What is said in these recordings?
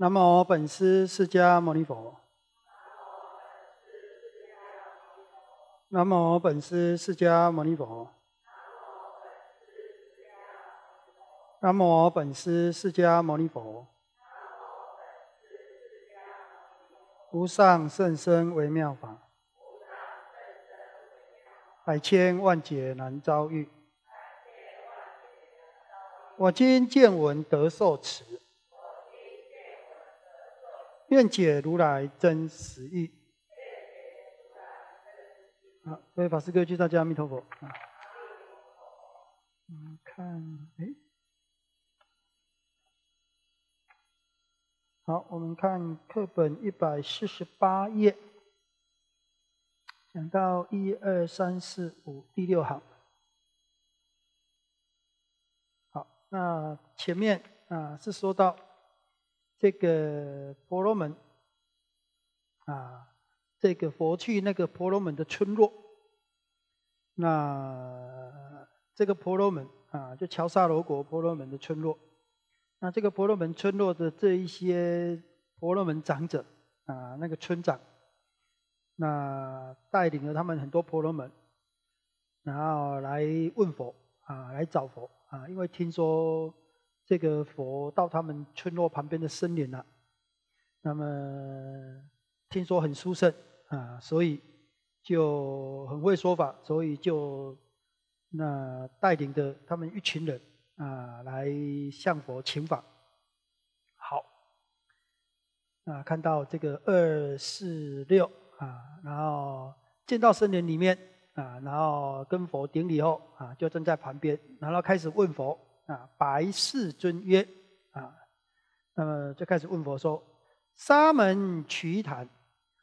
南无本师释迦牟尼佛。南无本师释迦牟尼佛。南无本师释迦牟尼佛。无上甚深微妙法，百千万劫难遭遇。我今见闻得受持。愿解如来真实意。好，各位法师、各位居士，大家阿弥陀佛。啊，我们看，哎，好，我们看课本一百四十八页，讲到一二三四五第六行。好，那前面啊是说到。这个婆罗门啊，这个佛去那个婆罗门的村落。那这个婆罗门啊，就乔萨罗国婆罗门的村落。那这个婆罗门村落的这一些婆罗门长者啊，那个村长，那带领了他们很多婆罗门，然后来问佛啊，来找佛啊，因为听说。这个佛到他们村落旁边的森林了，那么听说很殊胜啊，所以就很会说法，所以就那带领着他们一群人啊来向佛请法。好，啊，看到这个二四六啊，然后进到森林里面啊，然后跟佛顶礼后啊，就站在旁边，然后开始问佛。啊，白世尊曰：“啊，那么就开始问佛说，沙门瞿昙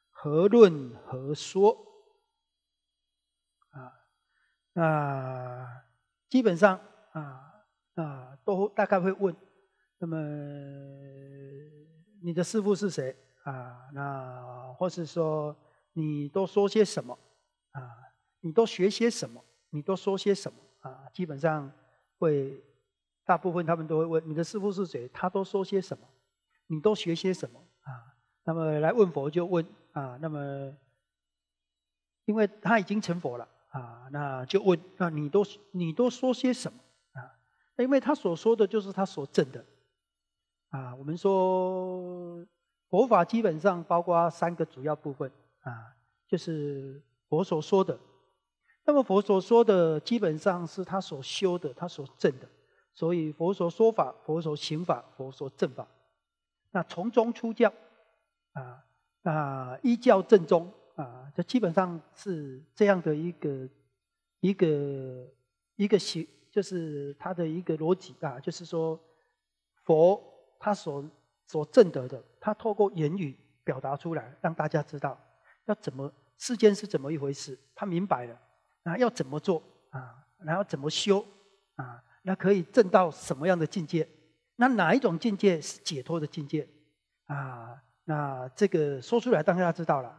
何论何说？啊，那基本上啊啊，都大概会问。那么你的师父是谁？啊，那或是说你都说些什么？啊，你都学些什么？你都说些什么？啊，基本上会。”大部分他们都会问你的师父是谁？他都说些什么？你都学些什么？啊，那么来问佛就问啊，那么因为他已经成佛了啊，那就问那你都你都说些什么啊？因为他所说的就是他所证的啊。我们说佛法基本上包括三个主要部分啊，就是佛所说的。那么佛所说的基本上是他所修的，他所证的。所以佛说说法，佛说行法，佛说正法。那从中出教，啊啊，依教正宗啊，就基本上是这样的一个一个一个行，就是他的一个逻辑啊，就是说，佛他所所证得的，他透过言语表达出来，让大家知道要怎么世间是怎么一回事。他明白了，啊，要怎么做啊？然后怎么修啊？那可以证到什么样的境界？那哪一种境界是解脱的境界？啊，那这个说出来大家知道了。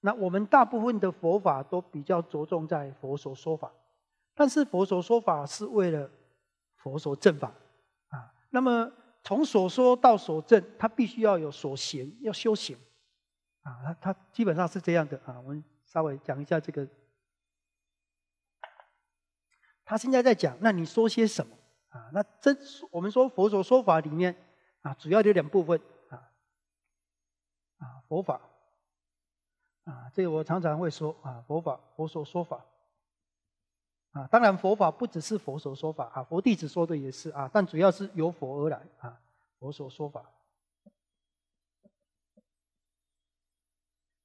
那我们大部分的佛法都比较着重在佛所说法，但是佛所说法是为了佛所正法，啊，那么从所说到所证，它必须要有所行，要修行，啊，它它基本上是这样的啊，我们稍微讲一下这个。他现在在讲，那你说些什么？啊，那这我们说佛所说法里面，啊，主要有两部分，啊，啊，佛法，啊，这个我常常会说，啊，佛法，佛所说法，啊，当然佛法不只是佛所说法，啊，佛弟子说的也是啊，但主要是由佛而来，啊，佛所说法。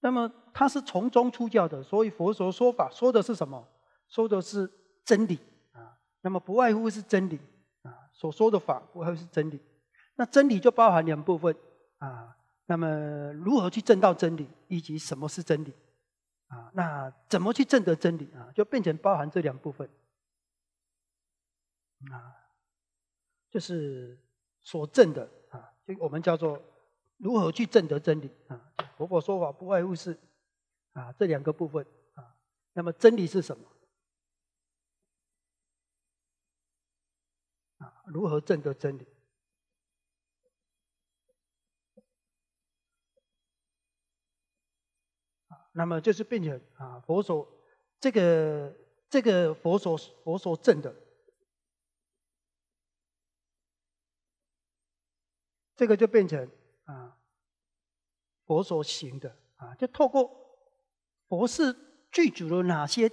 那么他是从中出教的，所以佛所说法说的是什么？说的是真理。那么不外乎是真理啊，所说的法不外乎是真理。那真理就包含两部分啊，那么如何去证到真理，以及什么是真理啊？那怎么去证得真理啊？就变成包含这两部分啊，就是所证的啊，就我们叫做如何去证得真理啊。佛法说法不外乎是啊这两个部分啊，那么真理是什么？如何证得真理？那么就是变成啊，佛所这个这个佛所佛所证的，这个就变成啊，佛所行的啊，就透过佛是具足了哪些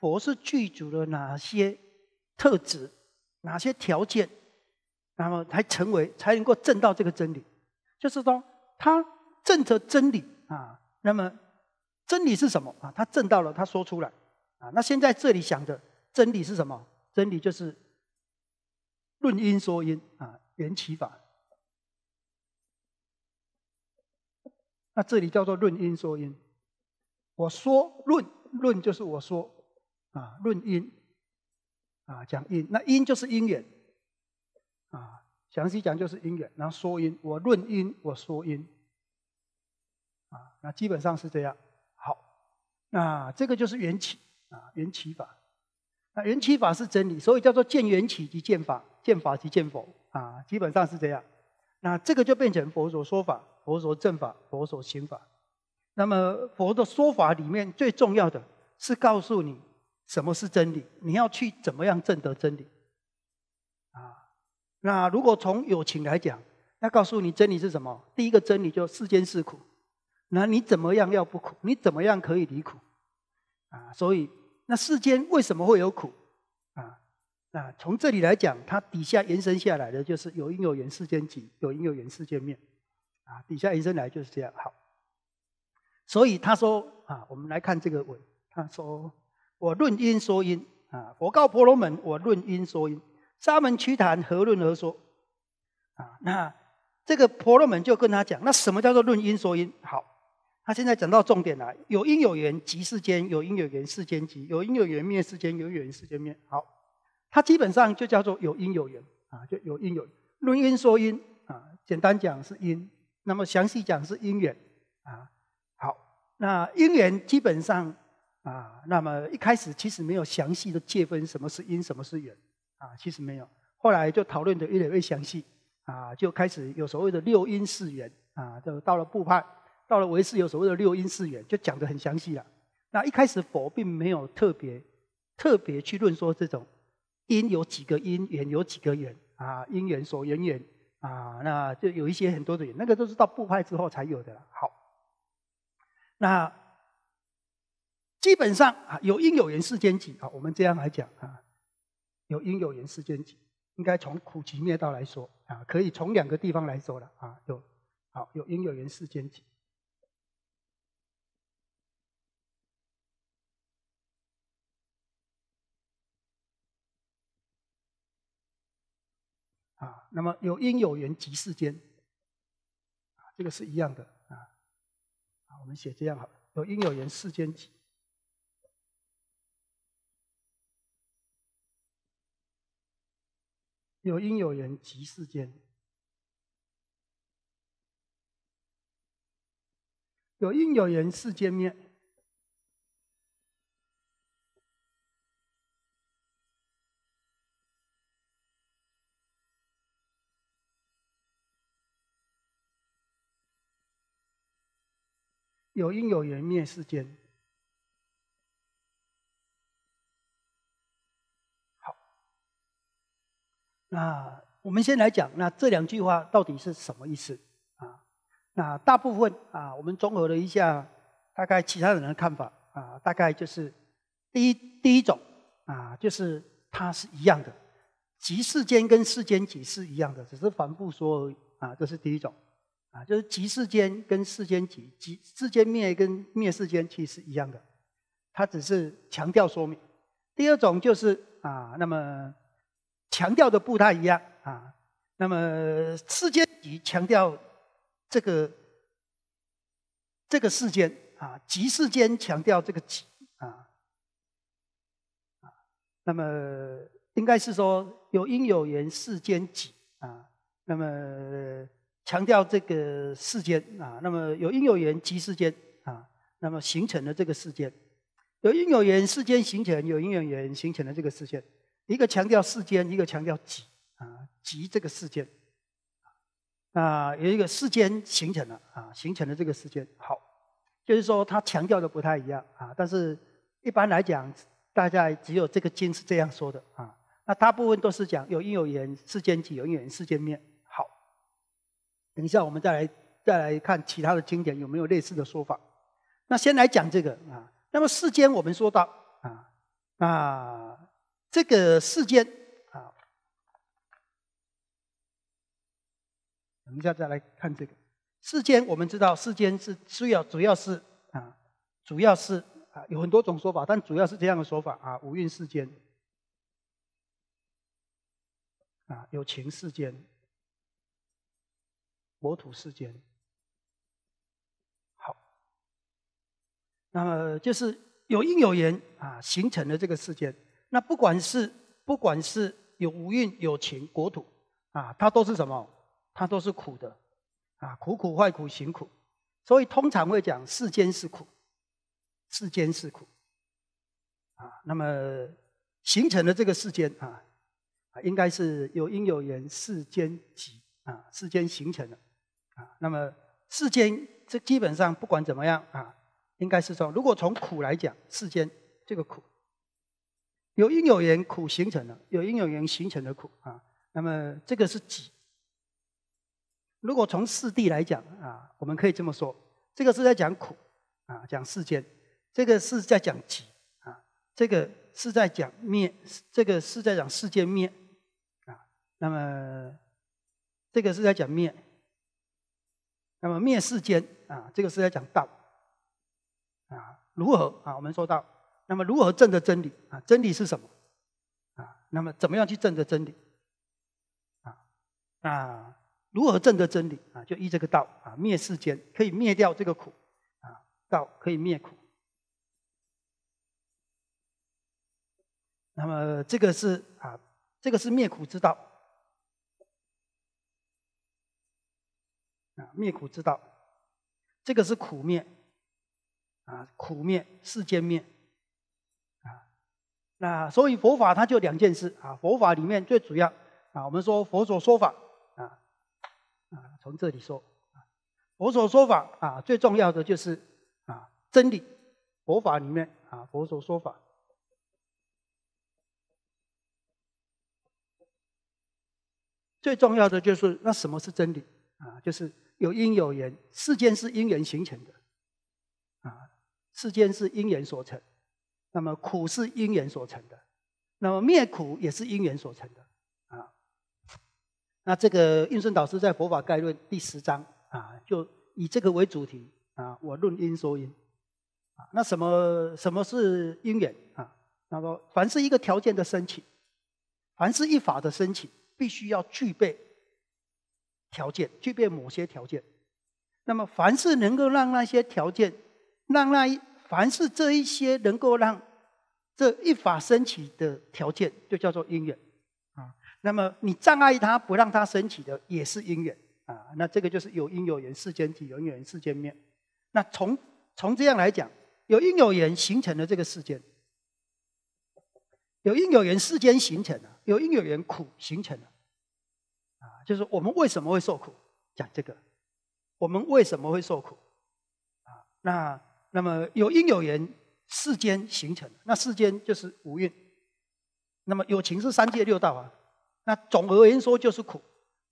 佛是具足了哪些特质。哪些条件，那么才成为才能够证到这个真理，就是说他证着真理啊，那么真理是什么啊？他证到了，他说出来啊。那现在这里想的真理是什么？真理就是论因说因啊，缘起法。那这里叫做论因说因，我说论，论就是我说啊，论因。啊，讲因，那因就是因缘，啊，详细讲就是因缘，然后说因，我论因，我说因，啊，那基本上是这样。好，那这个就是缘起，啊，缘起法，那缘起法是真理，所以叫做见缘起即见法，见法即见佛，啊，基本上是这样。那这个就变成佛所说法、佛所正法、佛所行法。那么佛的说法里面最重要的是告诉你。什么是真理？你要去怎么样证得真理？啊，那如果从友情来讲，要告诉你真理是什么。第一个真理就世间是苦，那你怎么样要不苦？你怎么样可以离苦？啊，所以那世间为什么会有苦？啊，那从这里来讲，它底下延伸下来的，就是有因有缘世间起，有因有缘世间灭。啊，底下延伸来就是这样。好，所以他说啊，我们来看这个文，他说。我论因说因啊，我告婆罗门，我论因说因。沙门屈谈何论何说啊？那这个婆罗门就跟他讲，那什么叫做论因说因？好，他现在讲到重点了，有因有缘即世间，有因有缘世间即，有因有缘灭世间，有缘世间灭。好，他基本上就叫做有因有缘啊，就有因有论因说因啊，简单讲是因，那么详细讲是因缘啊。好，那因缘基本上。啊，那么一开始其实没有详细的界分什么是因，什么是缘，啊，其实没有。后来就讨论的越来越详细，啊，就开始有所谓的六因四缘，啊，就到了部派，到了唯识有所谓的六因四缘，就讲的很详细了。那一开始佛并没有特别特别去论说这种因有几个因，缘有几个缘，啊，因缘所缘缘，啊，那就有一些很多的缘，那个都是到部派之后才有的。好，那。基本上啊，有因有缘世间集啊，我们这样来讲啊，有因有缘世间集，应该从苦集灭道来说啊，可以从两个地方来说了啊，有好有因有缘世间集啊，那么有因有缘集世间啊，这个是一样的啊，我们写这样好，有因有缘世间集。有因有缘即世间，有因有缘世间灭，有因有缘灭世间。那我们先来讲，那这两句话到底是什么意思啊？那大部分啊，我们综合了一下，大概其他人的看法啊，大概就是第一第一种啊，就是它是一样的，即世间跟世间即是一样的，只是反复说而已啊，这是第一种啊，就是即世间跟世间即即世间灭跟灭世间其实是一样的，它只是强调说明。第二种就是啊，那么。强调的不太一样啊。那么世间即强调这个这个世间啊，即世间强调这个即啊啊。那么应该是说有因有缘世间即啊。那么强调这个世间啊，那么有因有缘即世间啊。那么形成了这个世间，有因有缘世间形成，有因有缘形成了这个世间。一个强调世间，一个强调己啊，己这个世间，啊，有一个世间形成了啊，形成了这个世间，好，就是说它强调的不太一样啊，但是一般来讲，大概只有这个经是这样说的啊，那大部分都是讲有因有缘世间起，有因有缘世间灭。好，等一下我们再来再来看其他的经典有没有类似的说法。那先来讲这个啊，那么世间我们说到啊啊。这个世间啊，等一下再来看这个世间。我们知道世间是需要，主要是啊，主要是啊，有很多种说法，但主要是这样的说法啊：五蕴世间，啊，有情世间，国土世间。好，那么就是有因有缘啊形成的这个世间。那不管是不管是有无运有情国土，啊，它都是什么？它都是苦的，啊，苦苦坏苦行苦，所以通常会讲世间是苦，世间是苦，啊，那么形成的这个世间啊，应该是有因有缘世间集啊，世间形成的，啊，那么世间这基本上不管怎么样啊，应该是说，如果从苦来讲，世间这个苦。有因有缘苦形成的，有因有缘形成的苦啊。那么这个是己。如果从四谛来讲啊，我们可以这么说，这个是在讲苦啊，讲世间；这个是在讲己啊，这个是在讲灭；这个是在讲世间灭啊。那么这个是在讲灭。那么灭世间啊，这个是在讲道啊。如何啊？我们说到。那么如何证得真理啊？真理是什么？啊，那么怎么样去证得真理？啊啊，如何证得真理啊？就依这个道啊，灭世间可以灭掉这个苦啊，道可以灭苦。那么这个是啊，这个是灭苦之道啊，灭苦之道，这个是苦灭啊，苦灭世间灭。那所以佛法它就两件事啊，佛法里面最主要啊，我们说佛所说法啊啊，从这里说，佛所说法啊最重要的就是啊真理，佛法里面啊佛所说法最重要的就是那什么是真理啊，就是有因有缘，世间是因缘形成的啊，世间是因缘所成。那么苦是因缘所成的，那么灭苦也是因缘所成的啊。那这个印顺导师在《佛法概论》第十章啊，就以这个为主题啊，我论因说因啊。那什么什么是因缘啊？那么凡是一个条件的申请，凡是一法的申请，必须要具备条件，具备某些条件。那么凡是能够让那些条件让那一。凡是这一些能够让这一法升起的条件，就叫做因缘啊。那么你障碍它，不让它升起的，也是因缘啊。那这个就是有因有缘，世间体；有因缘世间面。那从从这样来讲，有因有缘形成的这个世间，有因有缘世间形成了，有因有缘苦形成了啊。就是我们为什么会受苦？讲这个，我们为什么会受苦？啊，那。那么有因有缘，世间形成。那世间就是无蕴。那么有情是三界六道啊。那总而言说就是苦。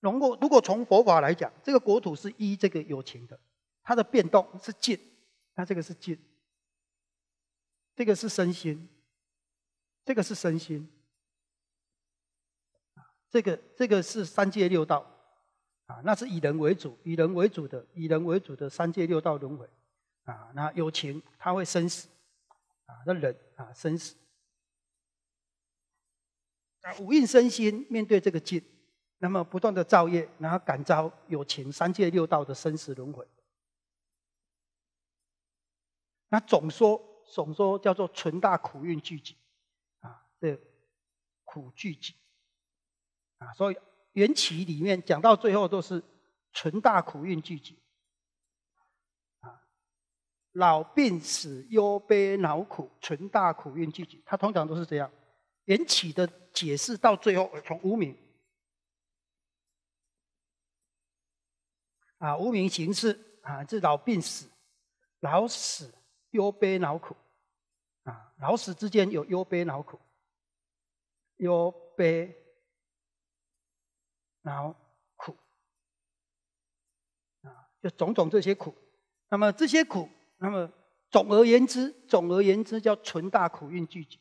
如果如果从佛法来讲，这个国土是依这个有情的，它的变动是尽。那这个是尽，这个是身心，这个是身心。这个这个是三界六道啊，那是以人为主，以人为主的，以人为主的三界六道轮回。啊，那有情他会生死，啊，那人啊生死，那五蕴身心面对这个境，那么不断的造业，然后感召有情三界六道的生死轮回。那总说总说叫做“纯大苦运聚集”，啊，的苦聚集，啊，所以缘起里面讲到最后都是“纯大苦运聚集”。老病死忧悲恼苦，存大苦运聚集。它通常都是这样引起的解释。到最后，从无名啊，无名形式啊，这老病死，老死忧悲恼苦啊，老死之间有忧悲恼苦，忧悲恼苦啊，就种种这些苦。那么这些苦。那么，总而言之，总而言之叫“存大苦运聚集”，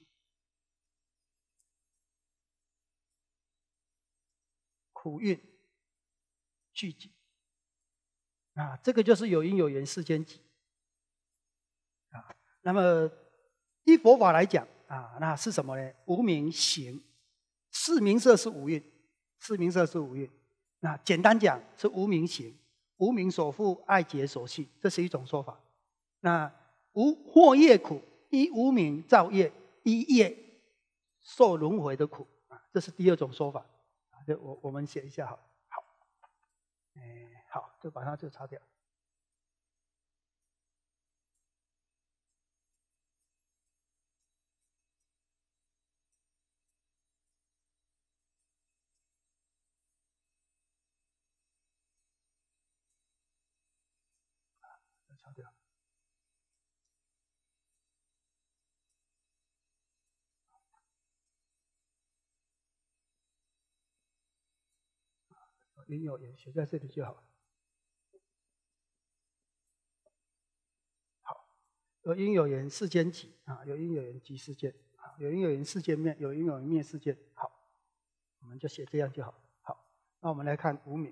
苦运聚集啊，这个就是有因有缘世间集啊。那么依佛法来讲啊，那是什么呢？无名行，四名色是五蕴，四名色是五蕴。那简单讲是无名行，无名所富，爱结所系，这是一种说法。那无或业苦，一无名造业，一业受轮回的苦啊，这是第二种说法啊。就我我们写一下，好，好，哎，好，就把它就擦掉。因有缘，写在这里就好。好，有因有缘，世间起啊；有因有缘，即世间啊；有因有缘，世间灭；有因有缘，灭世间。好，我们就写这样就好。好，那我们来看五名。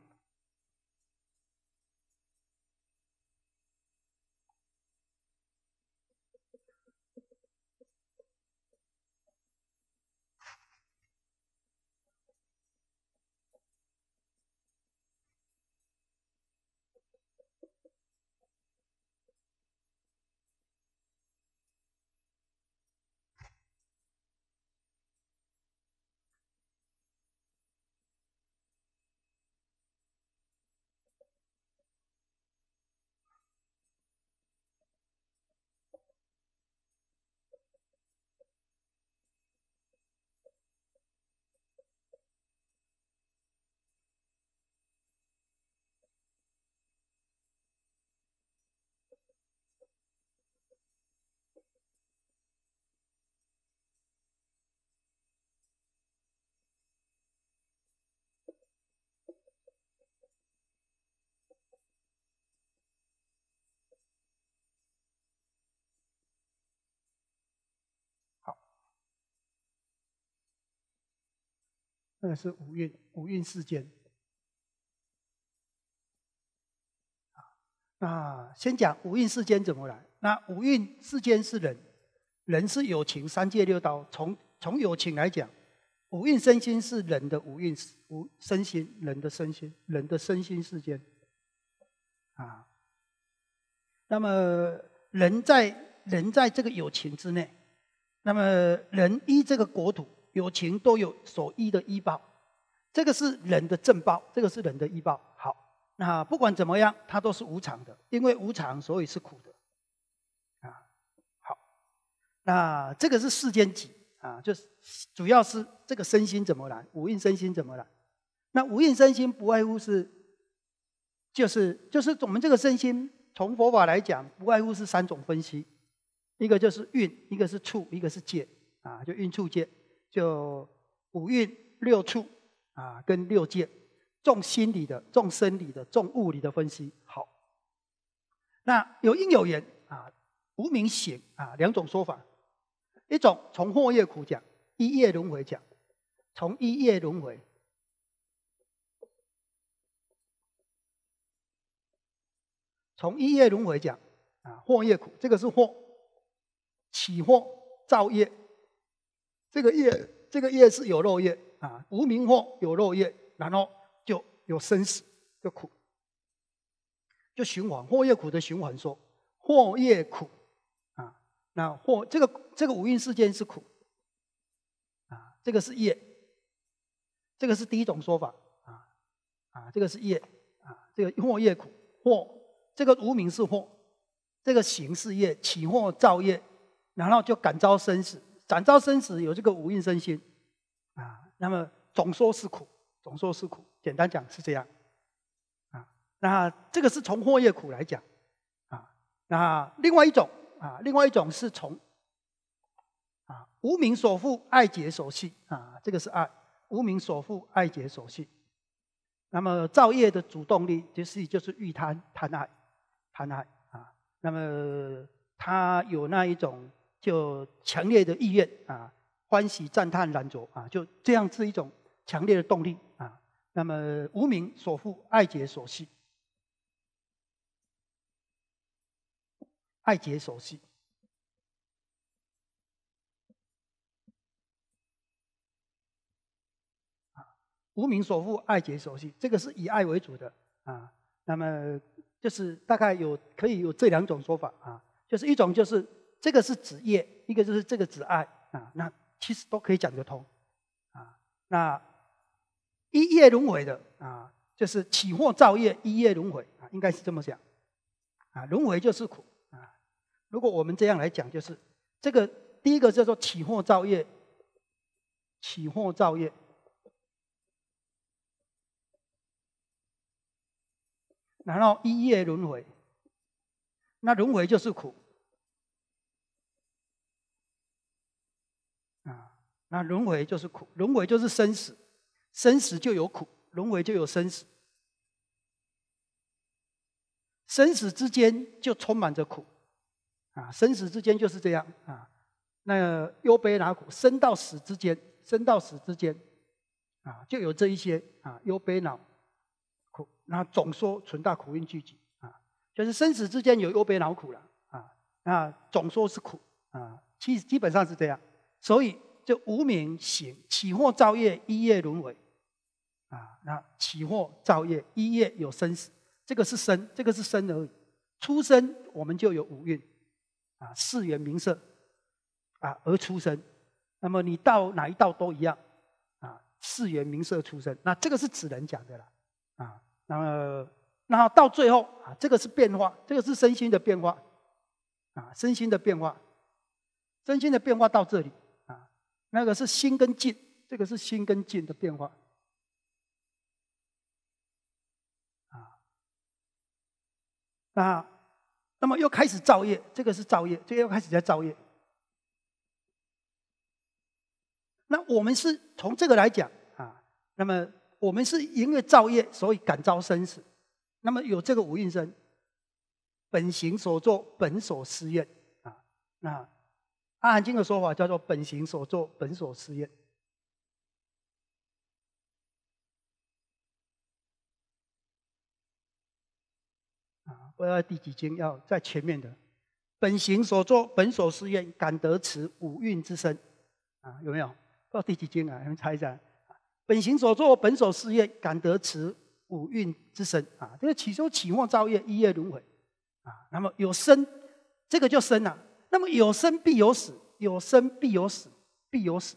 那是五蕴，五蕴世间。啊，那先讲五蕴世间怎么来？那五蕴世间是人，人是有情，三界六道。从从有情来讲，五蕴身心是人的五蕴五身心，人的身心，人的身心世间。啊，那么人在人在这个有情之内，那么人依这个国土。有情都有所依的依报，这个是人的正报，这个是人的依报。好，那不管怎么样，它都是无常的，因为无常所以是苦的。啊，好，那这个是世间集啊，就是主要是这个身心怎么来，五蕴身心怎么来？那五蕴身心不外乎是，就是就是我们这个身心，从佛法来讲不外乎是三种分析，一个就是运，一个是处，一个是界啊，就运处界。就五蕴六触啊，跟六界，重心理的、重生理的、重物理的分析好。那有因有缘啊，无明显啊，两种说法。一种从祸业苦讲，一业轮回讲，从一业轮回。从一业轮回讲啊，祸业苦这个是祸，起祸造业。这个业，这个业是有肉业啊，无名或有肉业，然后就有生死，就苦，就循环，或业苦的循环说，或业苦，啊，那或这个这个五蕴世间是苦，啊，这个是业，这个是第一种说法，啊，啊，这个是业，啊，这个或业苦，或这个无名是祸，这个行是业起或造业，然后就感召生死。展昭生死有这个五蕴身心啊，那么总说是苦，总说是苦，简单讲是这样啊。那这个是从祸业苦来讲啊。那另外一种啊，另外一种是从啊无名所覆，爱结所系啊，这个是爱无名所覆，爱结所系。那么造业的主动力就是就是欲贪贪爱贪爱啊。那么他有那一种。就强烈的意愿啊，欢喜赞叹燃着啊，就这样是一种强烈的动力啊。那么无名所负，爱结所系，爱结所系无名所负，爱结所系，这个是以爱为主的啊。那么就是大概有可以有这两种说法啊，就是一种就是。这个是子业，一个就是这个指爱啊，那其实都可以讲得通啊。那一夜轮回的啊，就是起或造业，一夜轮回啊，应该是这么讲啊。轮回就是苦啊。如果我们这样来讲，就是这个第一个叫做起或造业，起或造业，然后一夜轮回，那轮回就是苦。那轮回就是苦，轮回就是生死，生死就有苦，轮回就有生死，生死之间就充满着苦，啊，生死之间就是这样啊，那忧悲恼苦，生到死之间，生到死之间，啊，就有这一些啊，忧悲恼苦，那总说存大苦运聚集啊，就是生死之间有忧悲恼苦了啊，那总说是苦啊，其实基本上是这样，所以。就无名行起惑造业一业轮回啊，那起惑造业一业有生死，这个是生，这个是生而已。出生我们就有五运啊，四元名色啊而出生，那么你到哪一道都一样啊，四元名色出生，那这个是只能讲的了啊。那么，那到最后啊，这个是变化，这个是身心的变化啊，身心的变化，身心的变化到这里。那个是心跟境，这个是心跟境的变化，啊，啊，那么又开始造业，这个是造业，个又开始在造业。那我们是从这个来讲啊，那么我们是因为造业，所以感召生死。那么有这个五蕴身，本行所作，本所施愿啊，那。《阿含经》的说法叫做“本行所作本所施愿”，啊，知要第几经？要在前面的“本行所作本所施愿”，感得此五蕴之身，啊，有没有？到第几经啊？你们猜一下，“本行所作本所施愿”，感得此五蕴之身，啊，这个起修起末造业，一业轮回，啊，那么有身，这个叫身啊。那么有生必有死，有生必有死，必有死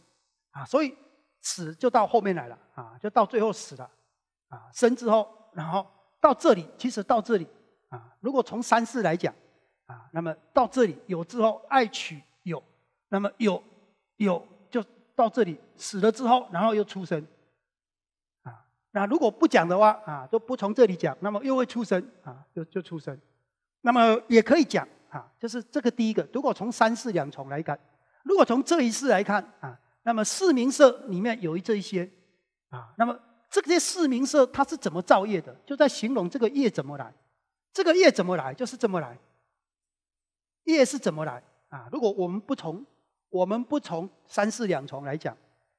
啊！所以死就到后面来了啊，就到最后死了啊。生之后，然后到这里，其实到这里啊，如果从三世来讲啊，那么到这里有之后爱取有，那么有有就到这里死了之后，然后又出生啊。那如果不讲的话啊，就不从这里讲，那么又会出生啊，就就出生。那么也可以讲。啊，就是这个第一个。如果从三世两重来看，如果从这一世来看啊，那么四明社里面有这一些啊，那么这些四明社它是怎么造业的？就在形容这个业怎么来，这个业怎么来，就是怎么来，业是怎么来啊？如果我们不从我们不从三世两重来讲，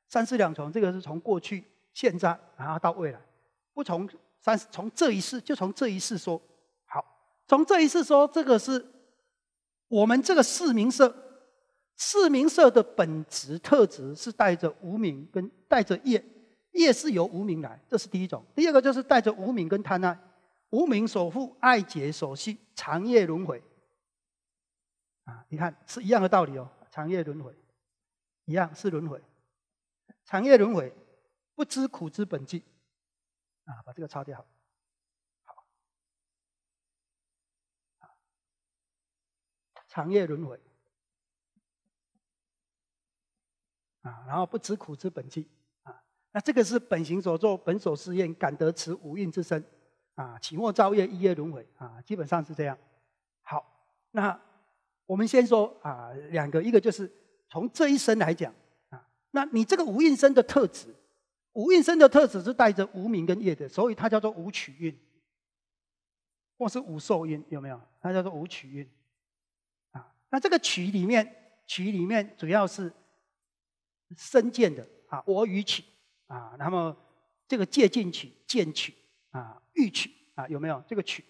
三世两重这个是从过去、现在然后到未来，不从三从这一世，就从这一世说好，从这一世说这个是。我们这个四民社，四民社的本质特质是带着无名跟带着业，业是由无名来，这是第一种。第二个就是带着无名跟贪爱，无名所覆，爱结所系，长夜轮回。啊，你看是一样的道理哦，长夜轮回，一样是轮回，长夜轮回，不知苦之本际。啊，把这个擦掉。长夜轮回啊，然后不吃苦，之本气啊。那这个是本行所作，本所试验，感得此五蕴之身啊。起末造业，一夜轮回啊，基本上是这样。好，那我们先说啊，两个，一个就是从这一生来讲啊。那你这个五蕴身的特质，五蕴身的特质是带着无明跟业的，所以它叫做五取蕴，或是五受蕴，有没有？它叫做五取蕴。那这个曲里面，曲里面主要是生见的啊，我与曲啊，那么这个借境曲、见曲啊、欲曲啊，有没有这个曲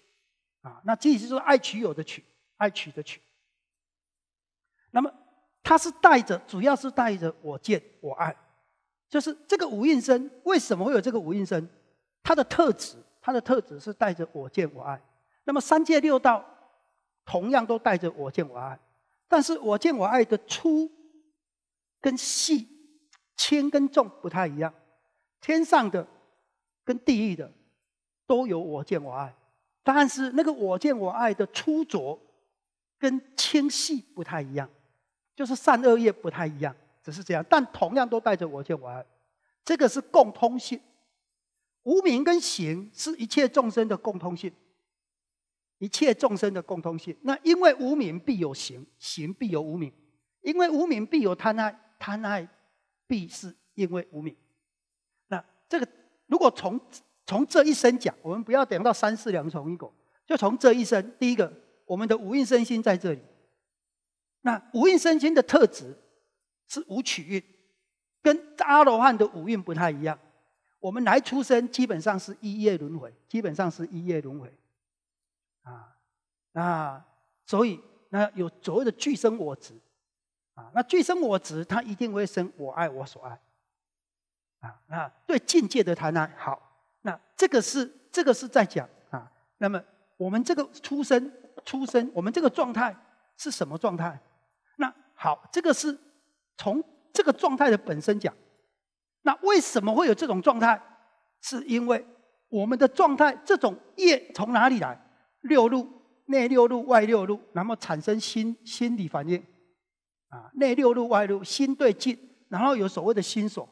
啊？那这就是爱曲有的曲，爱曲的曲。那么它是带着，主要是带着我见我爱，就是这个五蕴身为什么会有这个五蕴身？它的特质，它的特质是带着我见我爱。那么三界六道同样都带着我见我爱。但是我见我爱的粗跟细、轻跟重不太一样，天上的跟地狱的都有我见我爱，但是那个我见我爱的粗浊跟轻细不太一样，就是善恶业不太一样，只是这样，但同样都带着我见我爱，这个是共通性，无名跟行是一切众生的共通性。一切众生的共通性，那因为无名必有行，行必有无名；因为无名必有贪爱，贪爱必是因为无名。那这个如果从从这一生讲，我们不要等到三世两重因果，就从这一生，第一个，我们的无蕴身心在这里。那无蕴身心的特质是无取运，跟阿罗汉的五蕴不太一样。我们来出生基本上是一业轮回，基本上是一业轮回。啊，那所以那有所谓的具生我执，啊，那具生我执，他一定会生我爱我所爱，啊，那对境界的贪爱好，那这个是这个是在讲啊，那么我们这个出生出生，我们这个状态是什么状态？那好，这个是从这个状态的本身讲，那为什么会有这种状态？是因为我们的状态这种业从哪里来？六路内六路外六路，然后产生心心理反应，啊，内六路外路心对境，然后有所谓的心所，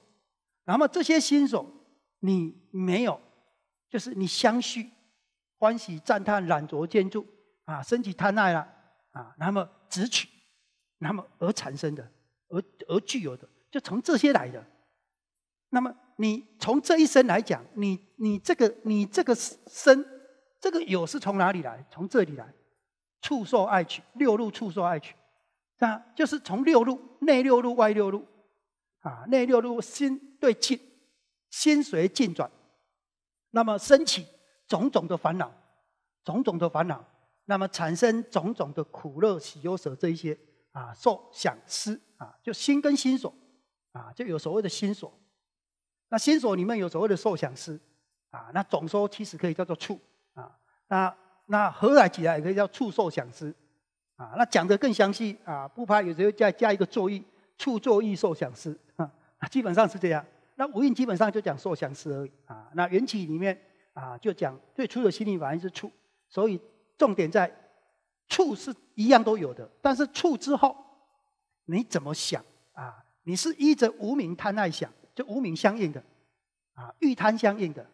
那么这些心所，你没有，就是你相续欢喜赞叹染着建筑啊，升起贪爱了啊，那么直取，那么而产生的，而而具有的，就从这些来的。那么你从这一生来讲，你你这个你这个生。这个有是从哪里来？从这里来，触受爱取六路触受爱取，啊，就是从六路内六路外六路，啊，内六路心对境，心随境转，那么升起种种的烦恼，种种的烦恼，那么产生种种的苦乐喜忧舍这一些，啊，受想思，啊，就心跟心所，啊，就有所谓的心所，那心所里面有所谓的受想思，啊，那总说其实可以叫做触。啊，那那合在一起也可以叫触受想思，啊，那讲得更详细啊，不怕有时候再加一个作意，触作意受想思，啊，基本上是这样。那无印基本上就讲受想思而已啊。那缘起里面啊，就讲最初的心理反应是触，所以重点在触是一样都有的，但是触之后你怎么想啊？你是依着无名贪爱想，就无名相应的啊，欲贪相应的。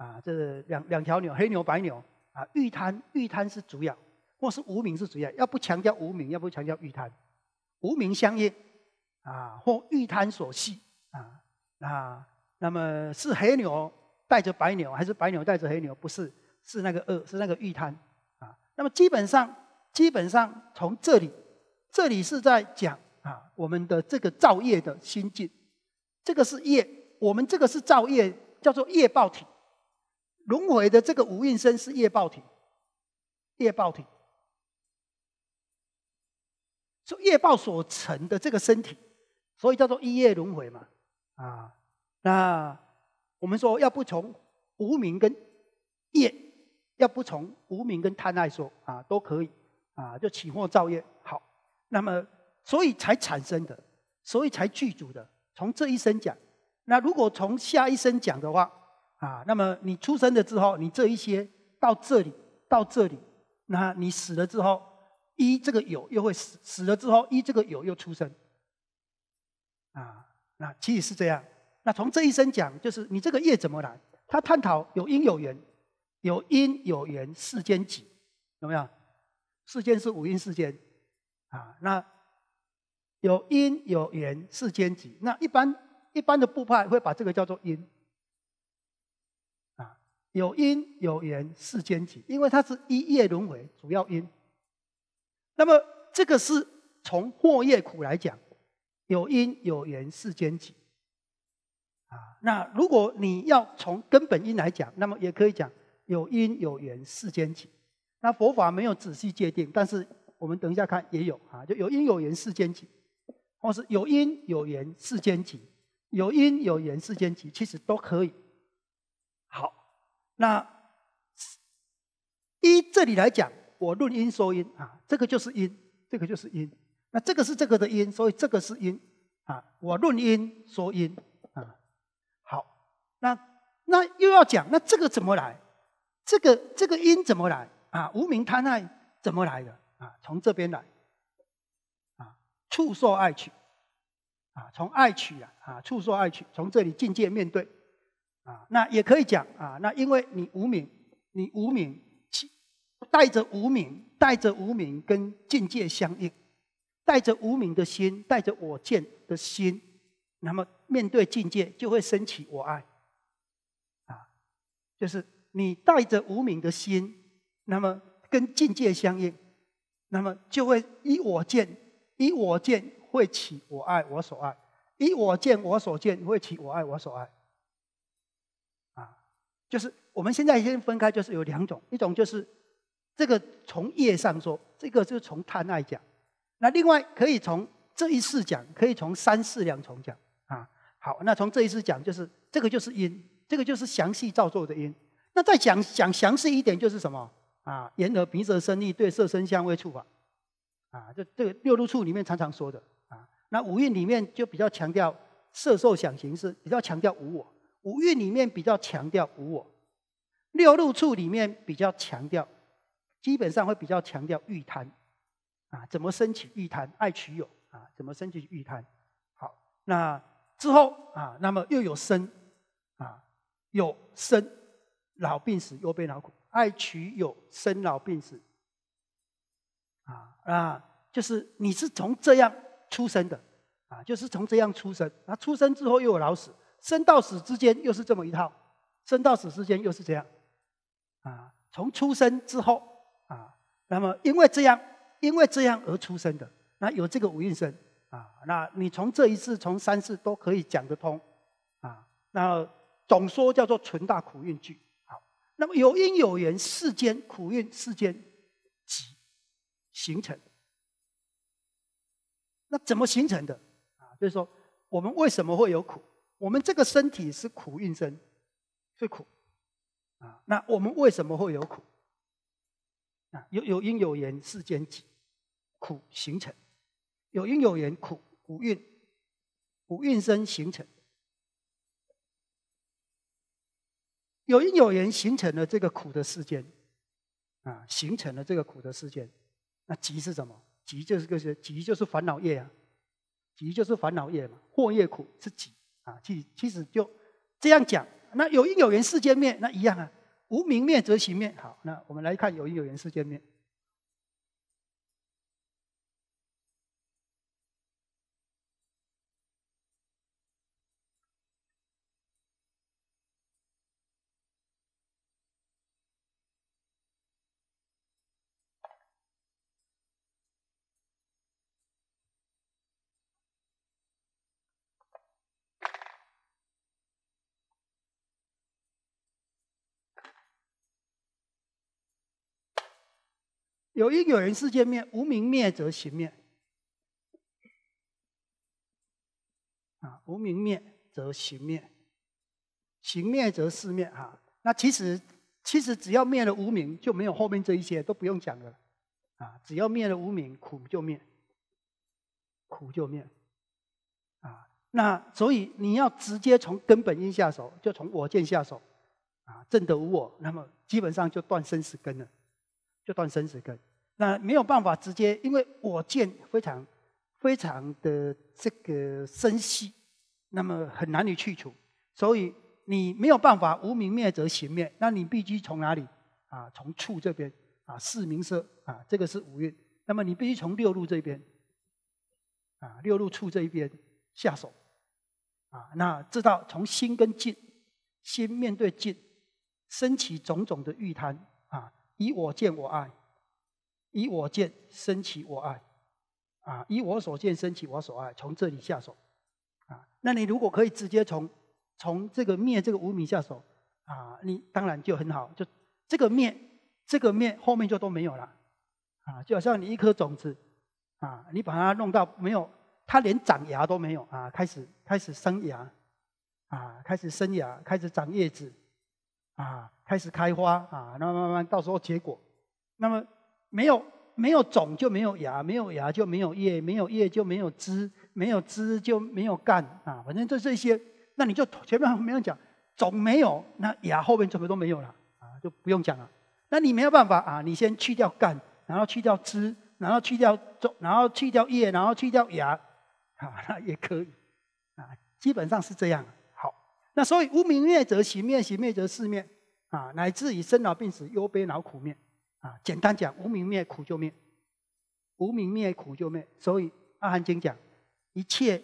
啊，这两两条牛，黑牛、白牛，啊，玉贪，玉贪是主要，或是无名是主要，要不强调无名，要不强调玉贪，无名相应，啊，或玉贪所系，啊啊，那么是黑牛带着白牛，还是白牛带着黑牛？不是，是那个二，是那个玉贪，啊，那么基本上，基本上从这里，这里是在讲啊，我们的这个造业的心境，这个是业，我们这个是造业，叫做业报体。轮回的这个无应身是业报体，业报体，说业报所成的这个身体，所以叫做一业轮回嘛。啊，那我们说要不从无名跟业，要不从无名跟贪爱说啊，都可以啊，就起或造业好。那么所以才产生的，所以才具足的。从这一生讲，那如果从下一生讲的话。啊，那么你出生了之后，你这一些到这里，到这里，那你死了之后，一这个有又会死，死了之后一这个有又出生，啊，那其实是这样。那从这一生讲，就是你这个业怎么来？他探讨有因有缘，有因有缘世间几，有没有？世间是五因世间，啊，那有因有缘世间几？那一般一般的部派会把这个叫做因。有因有缘世间集，因为它是一业轮回主要因。那么这个是从祸业苦来讲，有因有缘世间集。啊，那如果你要从根本因来讲，那么也可以讲有因有缘世间集。那佛法没有仔细界定，但是我们等一下看也有啊，就有因有缘世间集，或是有因有缘世间集，有因有缘世间集，其实都可以。那一这里来讲，我论音说音啊，这个就是音，这个就是音。那这个是这个的音，所以这个是音啊。我论音说音啊。好，那那又要讲，那这个怎么来？这个这个音怎么来啊？无明贪爱怎么来的啊？从这边来啊，触受爱取啊，从爱取啊，啊，触受爱取，从这里境界面对。那也可以讲啊，那因为你无名，你无名起，带着无名，带着无名跟境界相应，带着无名的心，带着我见的心，那么面对境界就会升起我爱，啊，就是你带着无名的心，那么跟境界相应，那么就会以我见，以我见会起我爱我所爱，以我见我所见会起我爱我所爱。就是我们现在先分开，就是有两种，一种就是这个从业上说，这个就是从贪爱讲；那另外可以从这一世讲，可以从三世两重讲啊。好，那从这一世讲，就是这个就是因，这个就是详细造作的因。那再讲讲详细一点，就是什么啊？眼耳鼻舌身意对色身香味触法啊，这这个六路处里面常常说的啊。那五蕴里面就比较强调色受想行识，比较强调无我。五蕴里面比较强调无我，六路处里面比较强调，基本上会比较强调欲贪，啊，怎么升起欲贪？爱取有啊，怎么升起欲贪？好，那之后啊，那么又有生，啊，有生，老病死，又变老苦。爱取有，生老病死又被恼苦爱取有生老病死啊啊，就是你是从这样出生的，啊，就是从这样出生。那出生之后又有老死。生到死之间又是这么一套，生到死之间又是这样，啊，从出生之后啊，那么因为这样，因为这样而出生的，那有这个五蕴生啊，那你从这一次从三次都可以讲得通啊，那总说叫做存大苦运聚好，那么有因有缘，世间苦运世间集形成，那怎么形成的啊？就是说我们为什么会有苦？我们这个身体是苦运生，是苦啊。那我们为什么会有苦？啊，有有因有缘世间集，苦形成。有因有缘苦，苦运，苦运生形成。有因有缘形成了这个苦的世间，啊，形成了这个苦的世间。那集是什么？集就是个些集，就是烦恼业啊，集就是烦恼业嘛，祸业苦是集。啊，其其实就这样讲，那有因有缘世间灭，那一样啊，无明灭则行灭。好，那我们来看有因有缘世间灭。有因有人世界灭，无明灭则行灭，啊，无明灭则行灭，行灭则世灭。啊。那其实其实只要灭了无明，就没有后面这一些都不用讲了，啊，只要灭了无明，苦就灭，苦就灭，啊，那所以你要直接从根本因下手，就从我见下手，啊，证得无我，那么基本上就断生死根了，就断生死根。那没有办法直接，因为我见非常非常的这个深细，那么很难以去除，所以你没有办法无明灭则行灭，那你必须从哪里啊？从处这边啊，四明色啊，这个是五蕴，那么你必须从六路这边啊，六路处这一边下手啊。那知道从心跟境，心面对境，升起种种的欲贪啊，以我见我爱。以我见生起我爱，啊，以我所见生起我所爱，从这里下手，啊，那你如果可以直接从从这个灭这个无名下手，啊，你当然就很好，就这个灭，这个灭后面就都没有了，啊，就好像你一颗种子，啊，你把它弄到没有，它连长芽都没有啊，开始开始生芽，啊，开始生芽，开始长叶子，啊，开始开花啊，那慢慢到时候结果，那么。没有没有种就没有芽，没有芽就没有叶，没有叶就没有枝，没有枝就没有干啊。反正就这些，那你就前面没有讲，种没有，那芽后面怎么都没有了啊？就不用讲了。那你没有办法啊，你先去掉干，然后去掉枝，然后去掉种，然后去掉叶，然后去掉芽，啊，那也可以啊。基本上是这样。好，那所以无明灭则行灭，行灭则事灭啊，乃至于生老病死忧悲恼苦灭。啊，简单讲，无明灭苦就灭，无明灭苦就灭。所以《阿含经》讲，一切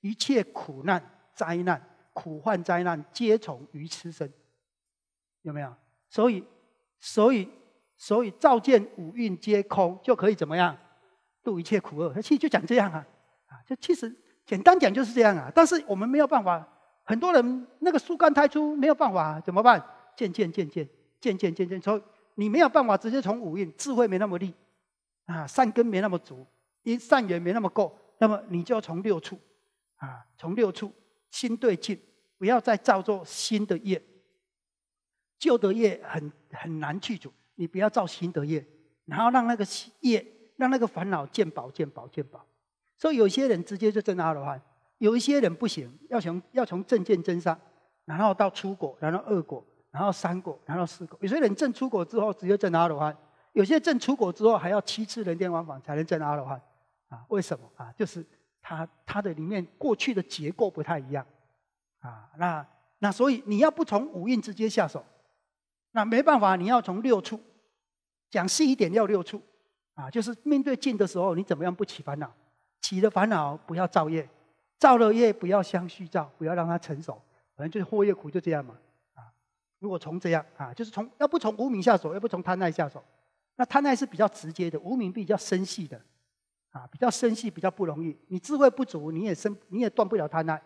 一切苦难灾难、苦患灾难，皆从于此生，有没有？所以，所以，所以，照见五蕴皆空，就可以怎么样度一切苦厄？其实就讲这样啊，啊，就其实简单讲就是这样啊。但是我们没有办法，很多人那个树干太粗，没有办法，怎么办？渐渐、渐渐、渐渐、渐渐，所以。你没有办法直接从五蕴，智慧没那么利，啊，善根没那么足，因善缘没那么够，那么你就要从六处，啊，从六处心对治，不要再造作新的业，旧的业很很难去除，你不要造新的业，然后让那个业，让那个烦恼见宝见宝见宝，所以有些人直接就证阿罗汉，有一些人不行，要从要从正见真上，然后到出果，然后恶果。然后三果，然后四果。有些人证出果之后直接证阿罗汉，有些证出果之后还要七次人天往返才能证阿罗汉，啊，为什么啊？就是它它的里面过去的结构不太一样，啊，那那所以你要不从五蕴直接下手，那没办法，你要从六处讲细一点，要六处，啊，就是面对境的时候，你怎么样不起烦恼？起的烦恼不要造业，造了业不要相续造，不要让它成熟，反正就是祸业苦就这样嘛。如果从这样啊，就是从要不从无名下手，要不从贪爱下手。那贪爱是比较直接的，无名比较深细的，啊，比较深细，比较不容易。你智慧不足，你也生，你也断不了贪爱，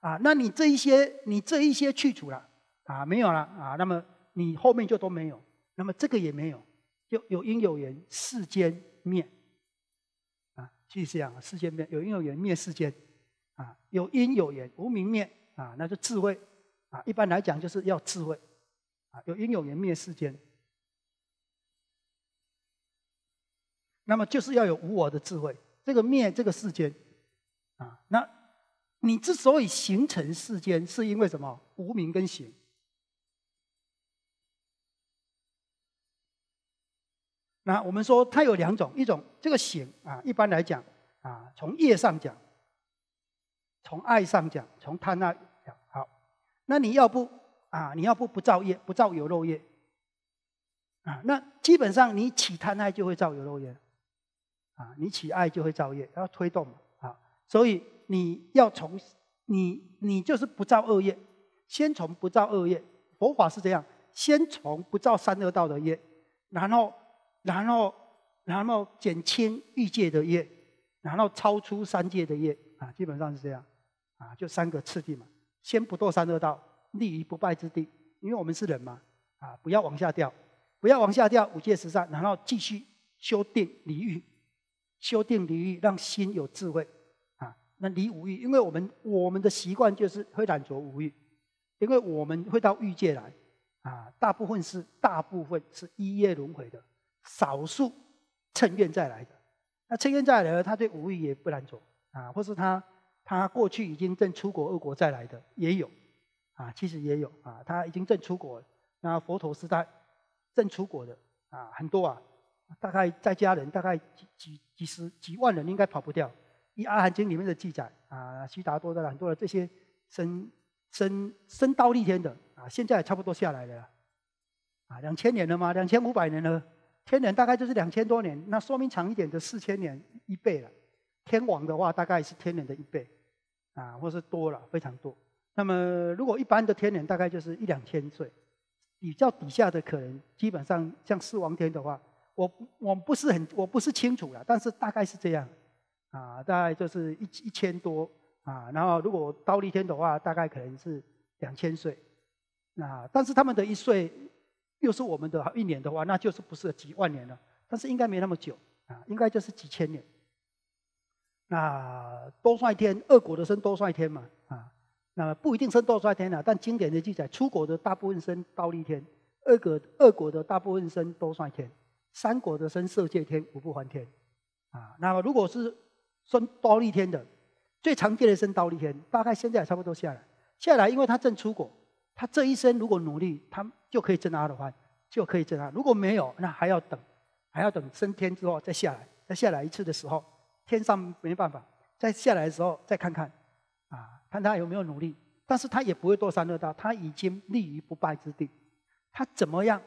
啊，那你这一些，你这一些去除了，啊，没有了啊，那么你后面就都没有，那么这个也没有，就有因有缘世间灭，啊，就是这样，世间灭有因有缘灭世间，啊，有因有缘无名灭，啊，那就智慧，啊，一般来讲就是要智慧。有因有缘灭世间，那么就是要有无我的智慧。这个灭这个世间，啊，那你之所以形成世间，是因为什么？无明跟行。那我们说它有两种，一种这个行啊，一般来讲啊，从业上讲，从爱上讲，从贪爱讲。好，那你要不？啊，你要不不造业，不造有漏业，啊，那基本上你起贪爱就会造有漏业，啊，你起爱就会造业，要推动啊，所以你要从你你就是不造恶业，先从不造恶业，佛法是这样，先从不造三恶道的业，然后然后然后减轻欲界的业，然后超出三界的业，啊，基本上是这样，啊，就三个次第嘛，先不堕三恶道。立于不败之地，因为我们是人嘛，啊，不要往下掉，不要往下掉，五界十善，然后继续修定离欲，修定离欲，让心有智慧，啊，那离五欲，因为我们我们的习惯就是会染着五欲，因为我们会到欲界来，啊，大部分是大部分是一夜轮回的，少数趁愿再来的，那趁愿再来的，他对五欲也不染着，啊，或是他他过去已经正出国恶国再来的也有。啊，其实也有啊，他已经正出国。那佛陀时代正出国的啊，很多啊，大概在家人大概几几几十几万人应该跑不掉。一阿含经里面的记载啊，悉达多的很多的这些升升升到立天的啊，现在差不多下来了啊，两千年了吗？两千五百年了，天人大概就是两千多年，那说明长一点的四千年一倍了。天王的话大概是天人的一倍啊，或是多了非常多。那么，如果一般的天人，大概就是一两千岁，比较底下的可能，基本上像四王天的话，我我不是很，我不是清楚了，但是大概是这样，啊，大概就是一一千多啊，然后如果刀立天的话，大概可能是两千岁，那但是他们的一岁又是我们的一年的话，那就是不是几万年了，但是应该没那么久，啊，应该就是几千年。那多帅天，恶果的生多帅天嘛，啊。那不一定生多帅天了，但经典的记载，出国的大部分生刀立天，二国二国的大部分生多帅天，三国的生色界天，五不还天，啊，那么如果是生刀立天的，最常见的生刀立天，大概现在差不多下来，下来，因为他正出国，他这一生如果努力，他就可以挣阿的汉，就可以挣阿，如果没有，那还要等，还要等升天之后再下来，再下来一次的时候，天上没办法，再下来的时候再看看。看他有没有努力，但是他也不会堕三恶道，他已经立于不败之地。他怎么样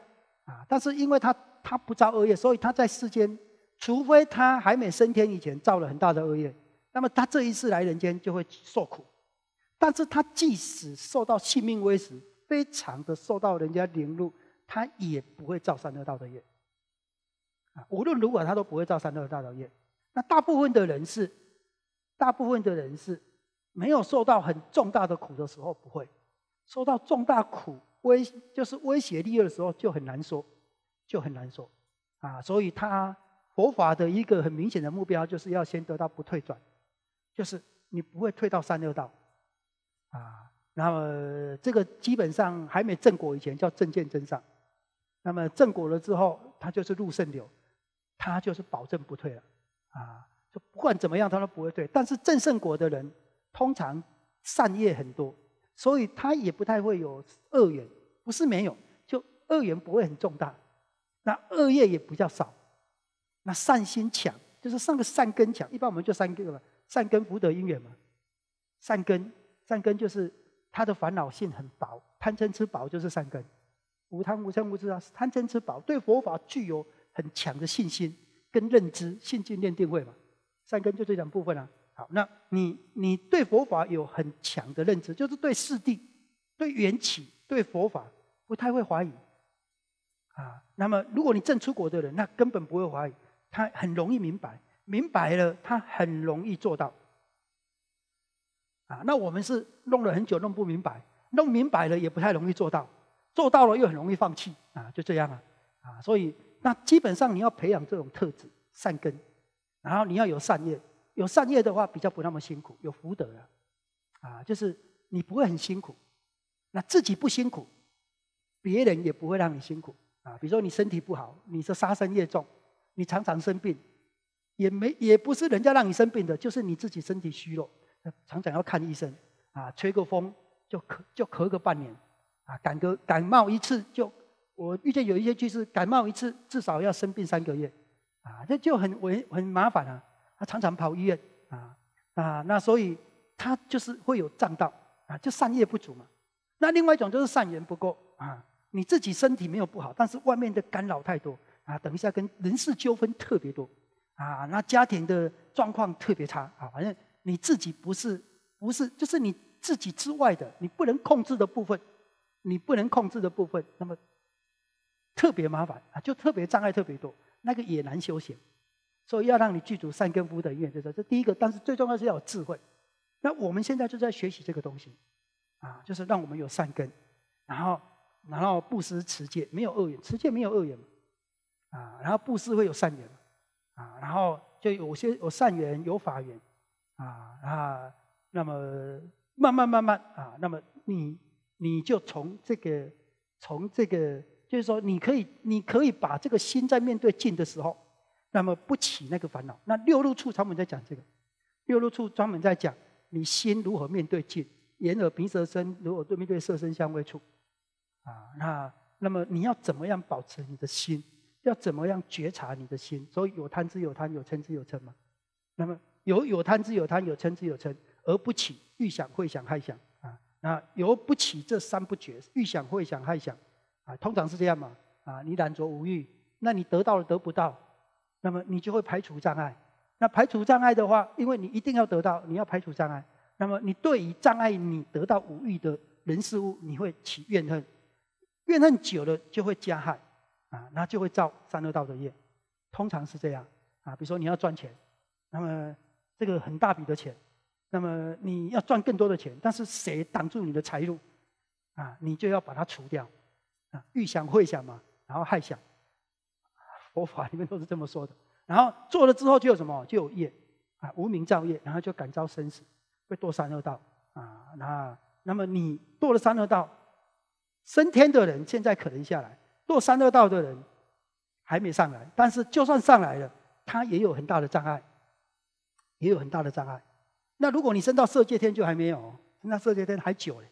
啊？但是因为他他不造恶业，所以他在世间，除非他还没升天以前造了很大的恶业，那么他这一次来人间就会受苦。但是他即使受到性命危胁，非常的受到人家凌辱，他也不会造三恶道的业。啊，无论如何他都不会造三恶道的业。那大部分的人是，大部分的人是。没有受到很重大的苦的时候不会，受到重大苦威就是威胁力的时候就很难说，就很难说，啊，所以他佛法的一个很明显的目标就是要先得到不退转，就是你不会退到三六道，啊，然后这个基本上还没正果以前叫正见真上，那么正果了之后他就是入圣流，他就是保证不退了，啊，就不管怎么样他都不会退，但是正圣果的人。通常善业很多，所以他也不太会有恶缘，不是没有，就恶缘不会很重大。那恶业也比较少，那善心强，就是上个善根强。一般我们就三个嘛，善根福德因缘嘛，善根，善根就是他的烦恼性很薄，贪嗔痴宝就是善根，无贪无嗔无痴啊，贪嗔痴宝对佛法具有很强的信心跟认知，信、心念、定、慧嘛，善根就这两部分啊。那你你对佛法有很强的认知，就是对四谛、对缘起、对佛法不太会怀疑啊。那么如果你正出国的人，那根本不会怀疑，他很容易明白，明白了他很容易做到啊。那我们是弄了很久弄不明白，弄明白了也不太容易做到，做到了又很容易放弃啊，就这样了啊。所以那基本上你要培养这种特质善根，然后你要有善业。有善业的话，比较不那么辛苦；有福德的，啊，就是你不会很辛苦。那自己不辛苦，别人也不会让你辛苦啊。比如说你身体不好，你是杀生业重，你常常生病，也没也不是人家让你生病的，就是你自己身体虚弱，常常要看医生啊。吹个风就咳，就咳个半年啊。感个感冒一次就，我遇见有一些就是感冒一次，至少要生病三个月啊，这就很为很麻烦啊。他常常跑医院啊啊，那所以他就是会有障道，啊，就善业不足嘛。那另外一种就是善缘不够啊，你自己身体没有不好，但是外面的干扰太多啊。等一下跟人事纠纷特别多啊，那家庭的状况特别差啊。反正你自己不是不是，就是你自己之外的，你不能控制的部分，你不能控制的部分，那么特别麻烦啊，就特别障碍特别多，那个也难修行。所以要让你具足善根福德因缘，这是这第一个。但是最重要是要有智慧。那我们现在就在学习这个东西，啊，就是让我们有善根，然后然后布施持戒，没有恶缘，持戒没有恶缘，啊，然后布施会有善缘，啊，然后就有些有善缘有法缘，啊啊，那么慢慢慢慢啊，那么你你就从这个从这个，就是说你可以你可以把这个心在面对境的时候。那么不起那个烦恼。那六路处专门在讲这个，六路处专门在讲你心如何面对境，眼耳鼻舌身如果对面对色身香味触，啊，那那么你要怎么样保持你的心？要怎么样觉察你的心？所以有贪之有贪，有嗔之有嗔嘛。那么有有贪之有贪，有嗔之有嗔，而不起欲想、会想、害想啊。那由不起这三不觉，欲想、会想、害想，啊，通常是这样嘛。啊，你懒着无欲，那你得到了得不到？那么你就会排除障碍。那排除障碍的话，因为你一定要得到，你要排除障碍。那么你对于障碍，你得到无欲的人事物，你会起怨恨。怨恨久了就会加害，啊，那就会造三恶道的业，通常是这样啊。比如说你要赚钱，那么这个很大笔的钱，那么你要赚更多的钱，但是谁挡住你的财路？啊，你就要把它除掉。啊，欲想会想嘛，然后害想。佛法 里面都是这么说的，然后做了之后就有什么，就有业啊，无名造业，然后就感召生死，会堕三恶道啊。那那么你堕了三恶道，升天的人现在可能下来，堕三恶道的人还没上来。但是就算上来了，他也有很大的障碍，也有很大的障碍。那如果你升到色界天就还没有，那色界天还久嘞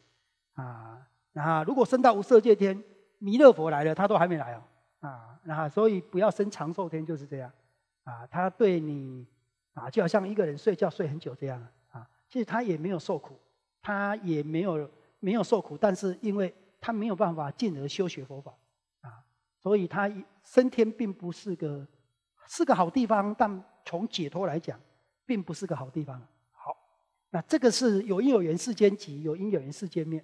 啊。那如果升到无色界天，弥勒佛来了，他都还没来啊。啊，那所以不要升长寿天就是这样，啊，他对你啊，就好像一个人睡觉睡很久这样啊，其实他也没有受苦，他也没有没有受苦，但是因为他没有办法进而修学佛法，啊，所以他升天并不是个是个好地方，但从解脱来讲，并不是个好地方。好，那这个是有因有缘世间集，有因有缘世间灭。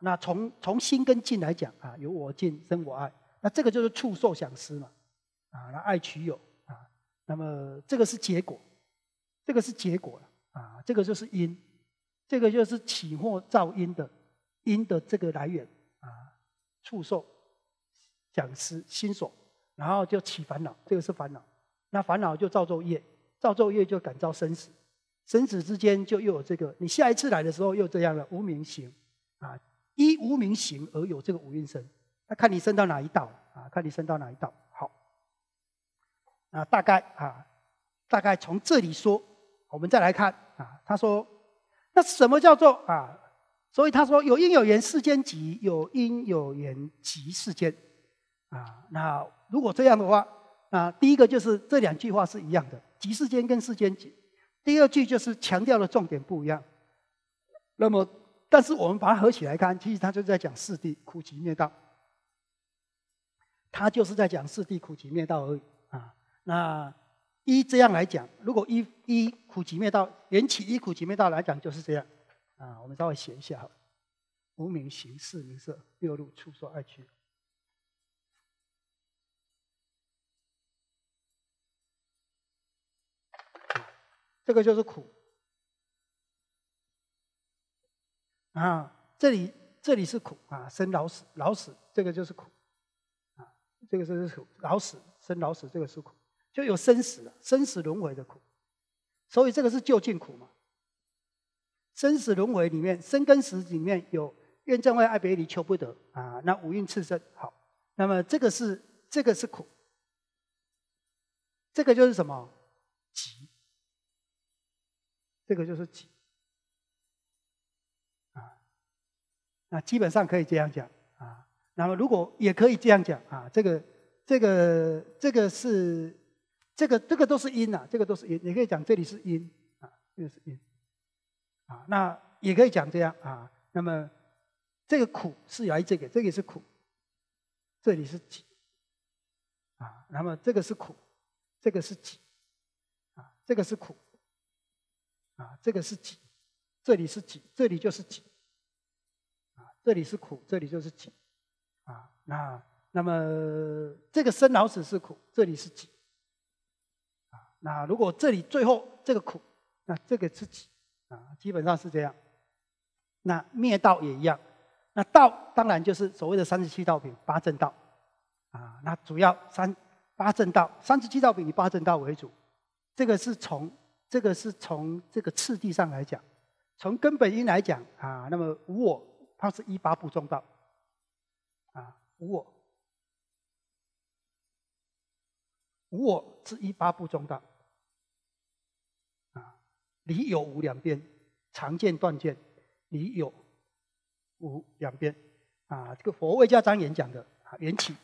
那从从心跟境来讲啊，有我境生我爱，那这个就是触受想思嘛，啊，那爱取有啊，那么这个是结果，这个是结果了啊，这个就是因，这个就是起或造因的因的这个来源啊，触受想思心所，然后就起烦恼，这个是烦恼，那烦恼就造作业，造作业就感召生死，生死之间就又有这个，你下一次来的时候又这样了，无名行啊。依无名行而有这个五蕴生，那看你升到哪一道啊？看你升到哪一道好？啊，大概啊，大概从这里说，我们再来看啊，他说，那什么叫做啊？所以他说有因有缘世间集，有因有缘集世间啊。那如果这样的话，那第一个就是这两句话是一样的，集世间跟世间集。第二句就是强调的重点不一样。那么。但是我们把它合起来看，其实它就在讲四谛苦集灭道，它就是在讲四谛苦集灭道而已啊。那一这样来讲，如果一一苦集灭道缘起一苦集灭道来讲就是这样啊。我们稍微写一下哈，无明行识名色六路触说二取，这个就是苦。啊，这里这里是苦啊，生老死老死，这个就是苦，啊，这个是苦，老死生老死这个是苦，就有生死了，生死轮回的苦，所以这个是究竟苦嘛。生死轮回里面，生跟死里面有怨憎会、爱别离、求不得啊，那五蕴炽盛，好，那么这个是这个是苦，这个就是什么？急，这个就是急。那基本上可以这样讲啊。那么如果也可以这样讲啊，这个、这个、这个是这个、这个都是因啊，这个都是因，也可以讲这里是因啊，这是因啊。那也可以讲这样啊。那么这个苦是源于这个，这个是苦，这里是己啊。那么这个是苦，这个是己啊，这个是苦啊，这个是己。这里是己，这里就是己，这里是苦，这里就是集，啊，那那么这个生老死是苦，这里是集，啊，那如果这里最后这个苦，那这个是集，啊，基本上是这样。那灭道也一样，那道当然就是所谓的三十七道品、八正道，啊，那主要三八正道、三十七道品以八正道为主，这个是从这个是从这个次第上来讲，从根本因来讲啊，那么无我。它是一八不中道，啊，无我，无我是一八不中道，啊，理有无两边，常见断见，理有无两边，啊，这个佛位家章演讲的啊缘起，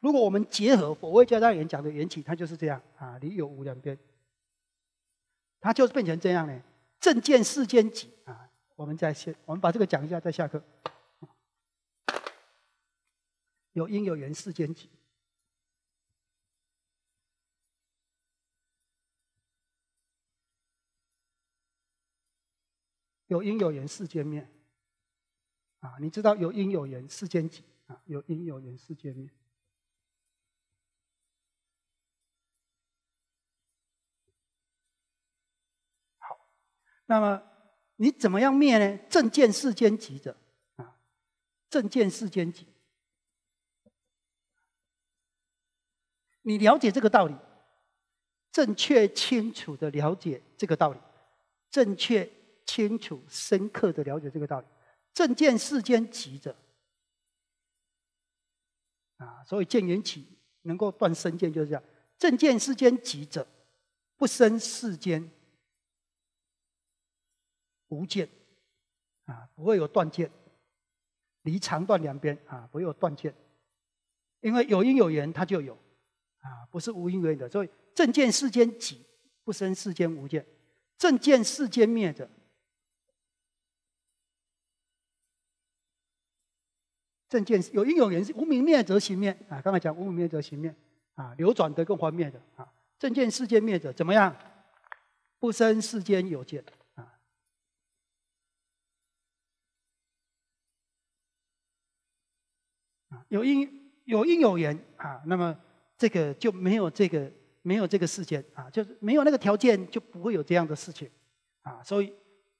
如果我们结合佛位家章演讲的缘起，它就是这样，啊，理有无两边，它就是变成这样呢，正见世间己啊。我们再先，我们把这个讲一下，再下课。有因有缘世间情，有因有缘世间灭。啊，你知道有因有缘世间情啊，有因有缘世间灭。好，那么。你怎么样灭呢？正见世间极者，啊，正见世间极。你了解这个道理，正确清楚的了解这个道理，正确清楚深刻的了解这个道理，正见世间极者，啊，所以见缘起能够断生见就是这样，正见世间极者不生世间。无见，啊，不会有断见，离肠断两边啊，不会有断见，因为有因有缘它就有，啊，不是无因无缘的，所以正见世间起，不生世间无见，正见世间灭者，正见有因有缘是无明灭则行灭啊，刚才讲无明灭则行灭啊，流转的更方灭的啊，正见世间灭者怎么样？不生世间有见。有因有因有缘啊，那么这个就没有这个没有这个事件啊，就是没有那个条件就不会有这样的事情啊，所以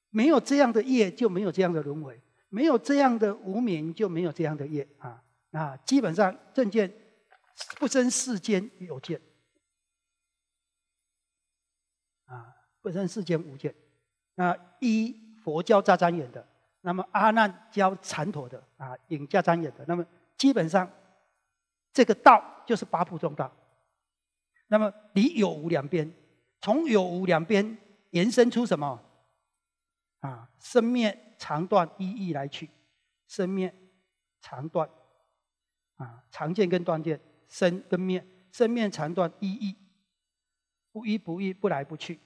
没有这样的业就没有这样的轮回，没有这样的无名就没有这样的业啊啊，基本上正见不生世间有见啊，不生世间无见，那一佛教扎障眼的，那么阿难教禅陀的啊引加障眼的，那么。基本上，这个道就是八部众道。那么，离有无两边，从有无两边延伸出什么？啊，生灭、长断、依依来去，生灭、长断，啊，长见跟断见，生跟灭，生灭、长断、依依，不依不依，不来不去，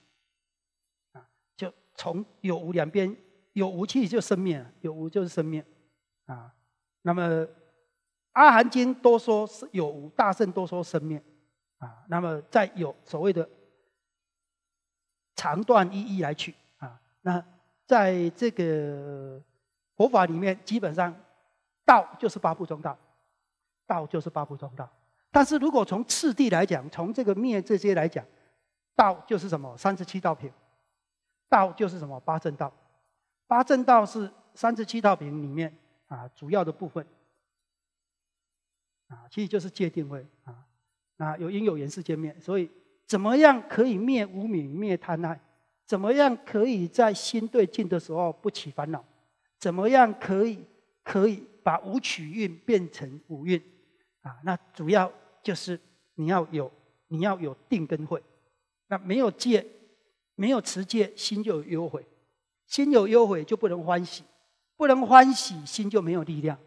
啊，就从有无两边，有无去就生灭，有无就是生灭，啊，那么。阿含经都说是有大圣都说生灭啊，那么再有所谓的长段一一来取啊，那在这个佛法里面，基本上道就是八部中道，道就是八部中道。但是如果从次第来讲，从这个灭这些来讲，道就是什么三十七道品，道就是什么八正道，八正道是三十七道品里面啊主要的部分。啊，其实就是戒定位啊，那有因有缘是见面，所以怎么样可以灭无明灭贪爱？怎么样可以在心对境的时候不起烦恼？怎么样可以可以把无取运变成无运？啊，那主要就是你要有你要有定根慧，那没有戒，没有持戒，心就有忧悔，心有忧悔就不能欢喜，不能欢喜心就没有力量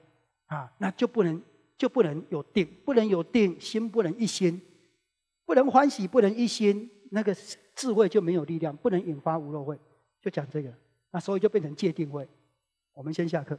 啊，那就不能。就不能有定，不能有定心，不能一心，不能欢喜，不能一心，那个智慧就没有力量，不能引发无漏慧，就讲这个，那所以就变成借定慧。我们先下课。